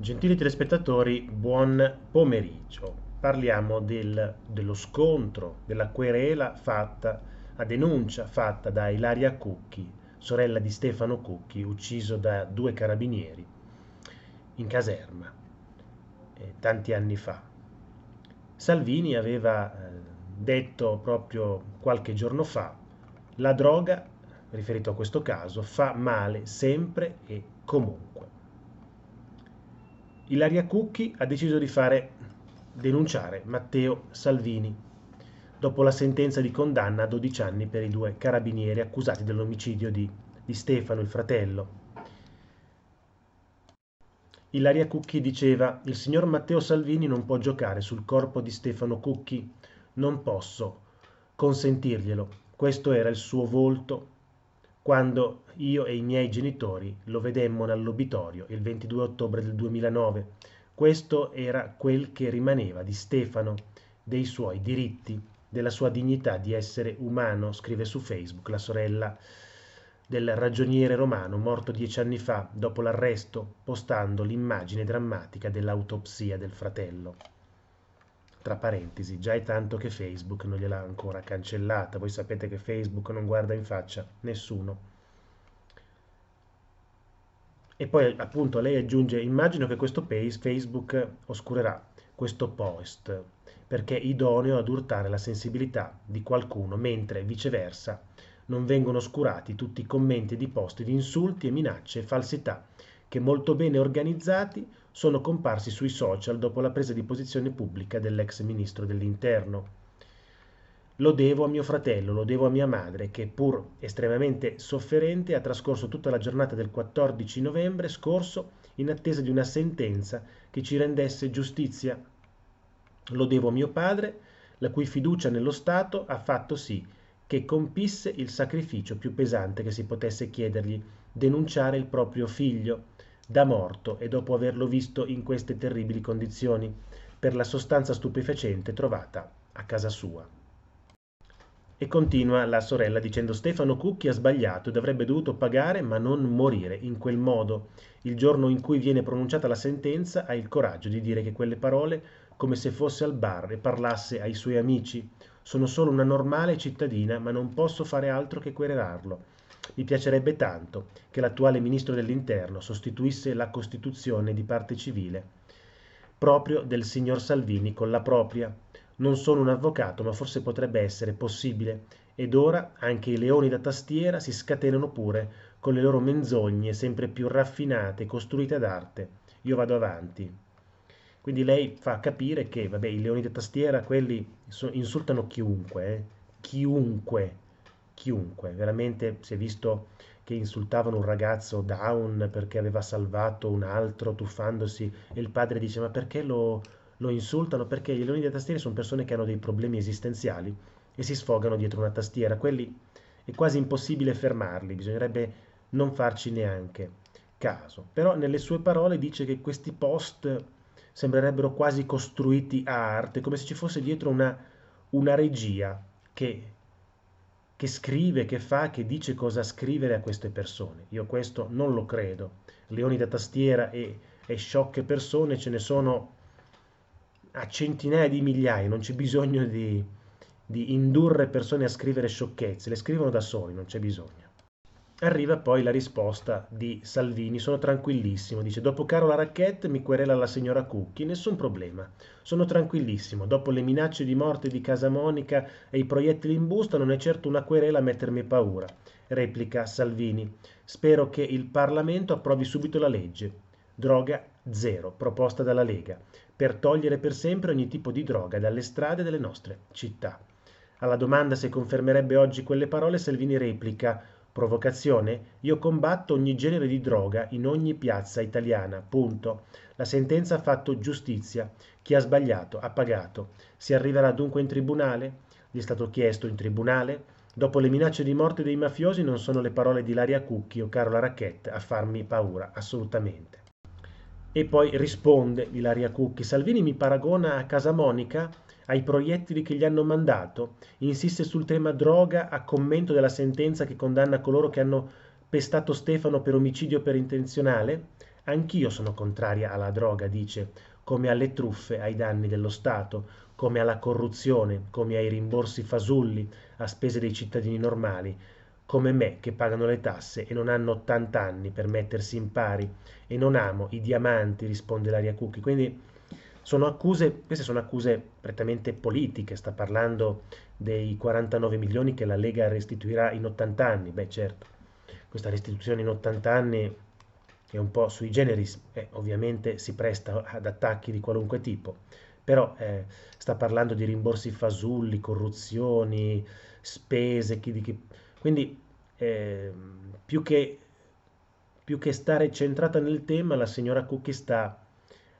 Gentili telespettatori, buon pomeriggio. Parliamo del, dello scontro, della querela fatta, a denuncia fatta da Ilaria Cucchi, sorella di Stefano Cucchi, ucciso da due carabinieri in caserma eh, tanti anni fa. Salvini aveva eh, detto proprio qualche giorno fa, la droga, riferito a questo caso, fa male sempre e comunque. Ilaria Cucchi ha deciso di fare denunciare Matteo Salvini dopo la sentenza di condanna a 12 anni per i due carabinieri accusati dell'omicidio di, di Stefano, il fratello. Ilaria Cucchi diceva il signor Matteo Salvini non può giocare sul corpo di Stefano Cucchi, non posso consentirglielo. Questo era il suo volto quando io e i miei genitori lo vedemmo nell'obitorio il 22 ottobre del 2009. Questo era quel che rimaneva di Stefano, dei suoi diritti, della sua dignità di essere umano, scrive su Facebook la sorella del ragioniere romano morto dieci anni fa dopo l'arresto, postando l'immagine drammatica dell'autopsia del fratello. Tra parentesi, già è tanto che Facebook non gliel'ha ancora cancellata. Voi sapete che Facebook non guarda in faccia nessuno. E poi appunto lei aggiunge, immagino che questo page Facebook oscurerà questo post perché è idoneo ad urtare la sensibilità di qualcuno, mentre viceversa non vengono oscurati tutti i commenti di post di insulti e minacce e falsità che molto bene organizzati sono comparsi sui social dopo la presa di posizione pubblica dell'ex ministro dell'Interno. Lo devo a mio fratello, lo devo a mia madre, che pur estremamente sofferente ha trascorso tutta la giornata del 14 novembre scorso in attesa di una sentenza che ci rendesse giustizia. Lo devo a mio padre, la cui fiducia nello Stato ha fatto sì che compisse il sacrificio più pesante che si potesse chiedergli, denunciare il proprio figlio, da morto e dopo averlo visto in queste terribili condizioni per la sostanza stupefacente trovata a casa sua. E continua la sorella dicendo Stefano Cucchi ha sbagliato ed avrebbe dovuto pagare ma non morire in quel modo. Il giorno in cui viene pronunciata la sentenza ha il coraggio di dire che quelle parole, come se fosse al bar e parlasse ai suoi amici, sono solo una normale cittadina ma non posso fare altro che querelarlo mi piacerebbe tanto che l'attuale Ministro dell'Interno sostituisse la Costituzione di parte civile proprio del signor Salvini con la propria. Non sono un avvocato, ma forse potrebbe essere possibile. Ed ora anche i leoni da tastiera si scatenano pure con le loro menzogne sempre più raffinate, costruite ad arte. Io vado avanti. Quindi lei fa capire che, vabbè, i leoni da tastiera, quelli insultano chiunque, eh? chiunque chiunque, veramente si è visto che insultavano un ragazzo down perché aveva salvato un altro tuffandosi e il padre dice ma perché lo, lo insultano? Perché gli leoni da tastiere sono persone che hanno dei problemi esistenziali e si sfogano dietro una tastiera, quelli è quasi impossibile fermarli, bisognerebbe non farci neanche caso. Però nelle sue parole dice che questi post sembrerebbero quasi costruiti a arte, come se ci fosse dietro una, una regia che che scrive, che fa, che dice cosa scrivere a queste persone. Io questo non lo credo. Leoni da tastiera e, e sciocche persone ce ne sono a centinaia di migliaia, non c'è bisogno di, di indurre persone a scrivere sciocchezze, le scrivono da soli, non c'è bisogno. Arriva poi la risposta di Salvini, sono tranquillissimo, dice dopo Carola Racchette mi querela la signora Cucchi, nessun problema, sono tranquillissimo, dopo le minacce di morte di Casa Monica e i proiettili in busta non è certo una querela a mettermi paura, replica Salvini, spero che il Parlamento approvi subito la legge, droga zero, proposta dalla Lega, per togliere per sempre ogni tipo di droga dalle strade delle nostre città. Alla domanda se confermerebbe oggi quelle parole Salvini replica Provocazione? Io combatto ogni genere di droga in ogni piazza italiana. Punto. La sentenza ha fatto giustizia. Chi ha sbagliato ha pagato. Si arriverà dunque in tribunale? Gli è stato chiesto in tribunale? Dopo le minacce di morte dei mafiosi non sono le parole di Laria Cucchi o Carola Racchette a farmi paura, assolutamente. E poi risponde Ilaria Cucchi, Salvini mi paragona a Casa Monica? ai proiettili che gli hanno mandato, insiste sul tema droga a commento della sentenza che condanna coloro che hanno pestato Stefano per omicidio per intenzionale? Anch'io sono contraria alla droga, dice, come alle truffe ai danni dello Stato, come alla corruzione, come ai rimborsi fasulli a spese dei cittadini normali, come me che pagano le tasse e non hanno 80 anni per mettersi in pari e non amo i diamanti, risponde l'aria Cucchi. Quindi sono accuse, queste sono accuse prettamente politiche, sta parlando dei 49 milioni che la Lega restituirà in 80 anni, beh certo, questa restituzione in 80 anni è un po' sui generis, eh, ovviamente si presta ad attacchi di qualunque tipo, però eh, sta parlando di rimborsi fasulli, corruzioni, spese, chi di chi... quindi eh, più, che, più che stare centrata nel tema la signora Cucchi sta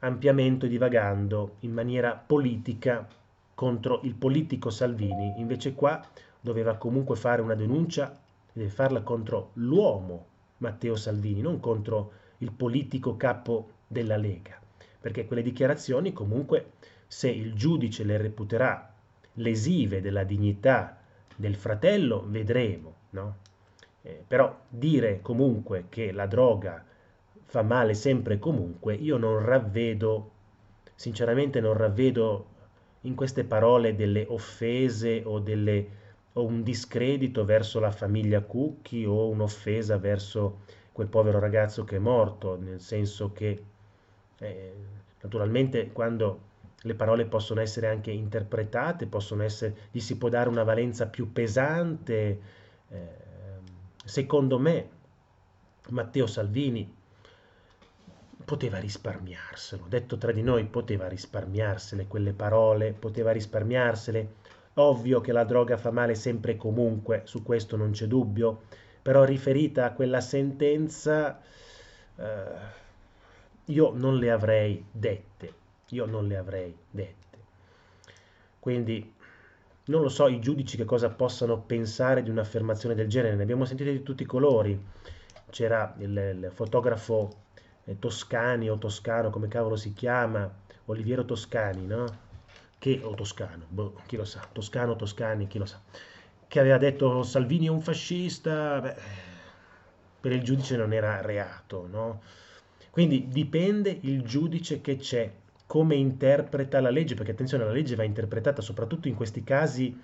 ampiamente divagando in maniera politica contro il politico Salvini. Invece qua doveva comunque fare una denuncia e deve farla contro l'uomo Matteo Salvini, non contro il politico capo della Lega. Perché quelle dichiarazioni comunque, se il giudice le reputerà lesive della dignità del fratello, vedremo. No? Eh, però dire comunque che la droga fa male sempre e comunque, io non ravvedo, sinceramente non ravvedo in queste parole delle offese o, delle, o un discredito verso la famiglia Cucchi o un'offesa verso quel povero ragazzo che è morto, nel senso che eh, naturalmente quando le parole possono essere anche interpretate, essere, gli si può dare una valenza più pesante. Eh, secondo me Matteo Salvini poteva risparmiarselo, detto tra di noi, poteva risparmiarsele quelle parole, poteva risparmiarsele. Ovvio che la droga fa male sempre e comunque, su questo non c'è dubbio, però riferita a quella sentenza eh, io non le avrei dette, io non le avrei dette. Quindi non lo so i giudici che cosa possano pensare di un'affermazione del genere, ne abbiamo sentite di tutti i colori. C'era il, il fotografo eh, toscani o Toscano, come cavolo si chiama, Oliviero Toscani, no? Che, o Toscano, boh, chi lo sa, Toscano, Toscani, chi lo sa, che aveva detto Salvini è un fascista, beh, per il giudice non era reato, no? Quindi dipende il giudice che c'è, come interpreta la legge, perché attenzione, la legge va interpretata soprattutto in questi casi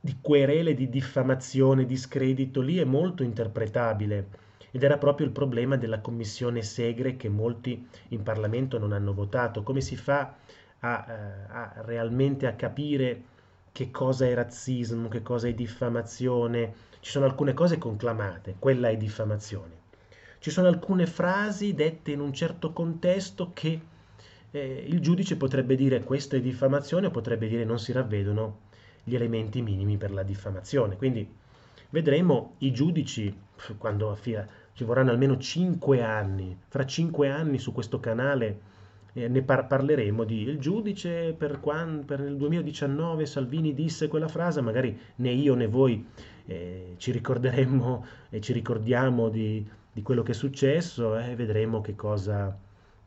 di querele, di diffamazione, di scredito, lì è molto interpretabile ed era proprio il problema della commissione Segre che molti in Parlamento non hanno votato. Come si fa a, eh, a realmente a capire che cosa è razzismo, che cosa è diffamazione? Ci sono alcune cose conclamate, quella è diffamazione. Ci sono alcune frasi dette in un certo contesto che eh, il giudice potrebbe dire questa è diffamazione o potrebbe dire non si ravvedono gli elementi minimi per la diffamazione. Quindi Vedremo i giudici quando affia, ci vorranno almeno 5 anni. Fra 5 anni su questo canale eh, ne par- parleremo di il giudice per, quando, per il 2019 Salvini disse quella frase, magari né io né voi eh, ci ricorderemo e ci ricordiamo di, di quello che è successo eh, e eh, vedremo che cosa,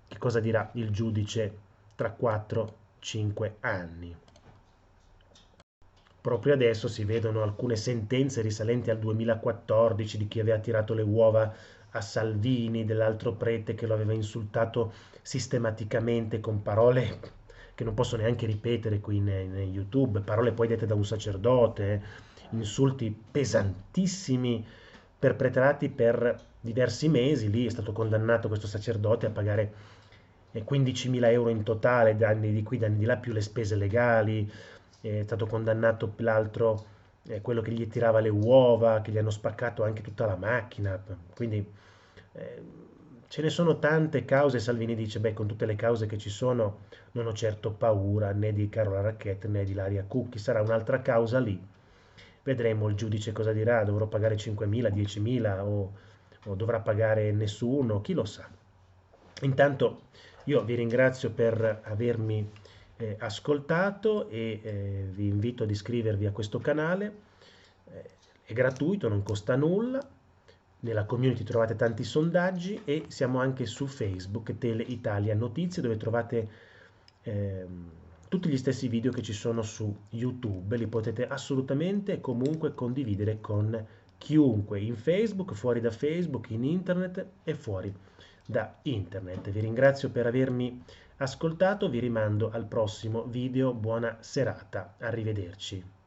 che cosa dirà il giudice tra 4-5 anni. Proprio adesso si vedono alcune sentenze risalenti al 2014 di chi aveva tirato le uova a Salvini, dell'altro prete che lo aveva insultato sistematicamente con parole che non posso neanche ripetere qui in, in YouTube, parole poi dette da un sacerdote, eh, insulti pesantissimi perpetrati per diversi mesi, lì è stato condannato questo sacerdote a pagare 15.000 eh, euro in totale, danni di qui, danni di là, più le spese legali, è stato condannato l'altro, eh, quello che gli tirava le uova, che gli hanno spaccato anche tutta la macchina. Quindi eh, ce ne sono tante cause. Salvini dice: Beh, con tutte le cause che ci sono, non ho certo paura né di Carola Racchetti né di Laria Cucchi. Sarà un'altra causa lì. Vedremo il giudice cosa dirà: dovrò pagare 5.000, 10.000 o, o dovrà pagare nessuno, chi lo sa. Intanto io vi ringrazio per avermi eh, ascoltato e eh, vi invito ad iscrivervi a questo canale. Eh, è gratuito, non costa nulla. Nella community trovate tanti sondaggi e siamo anche su Facebook, Tele Italia Notizie, dove trovate ehm, tutti gli stessi video che ci sono su YouTube. Li potete assolutamente e comunque condividere con chiunque in Facebook, fuori da Facebook, in internet e fuori da internet. Vi ringrazio per avermi ascoltato vi rimando al prossimo video, buona serata, arrivederci.